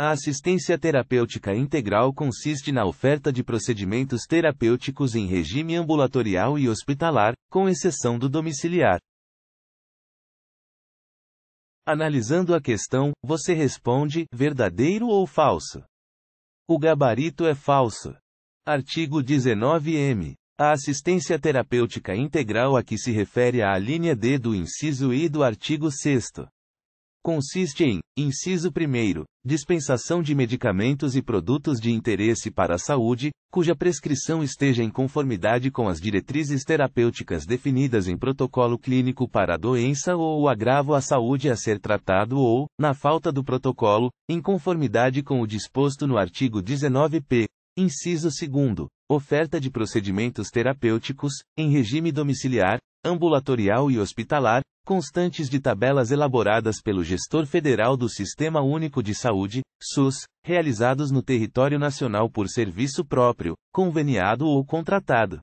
A assistência terapêutica integral consiste na oferta de procedimentos terapêuticos em regime ambulatorial e hospitalar, com exceção do domiciliar. Analisando a questão, você responde: verdadeiro ou falso? O gabarito é falso. Artigo 19M. A assistência terapêutica integral a que se refere à linha D do inciso I do artigo 6 consiste em, inciso 1, dispensação de medicamentos e produtos de interesse para a saúde, cuja prescrição esteja em conformidade com as diretrizes terapêuticas definidas em protocolo clínico para a doença ou o agravo à saúde a ser tratado ou, na falta do protocolo, em conformidade com o disposto no artigo 19p, inciso 2, oferta de procedimentos terapêuticos, em regime domiciliar, ambulatorial e hospitalar, constantes de tabelas elaboradas pelo gestor federal do Sistema Único de Saúde, SUS, realizados no território nacional por serviço próprio, conveniado ou contratado.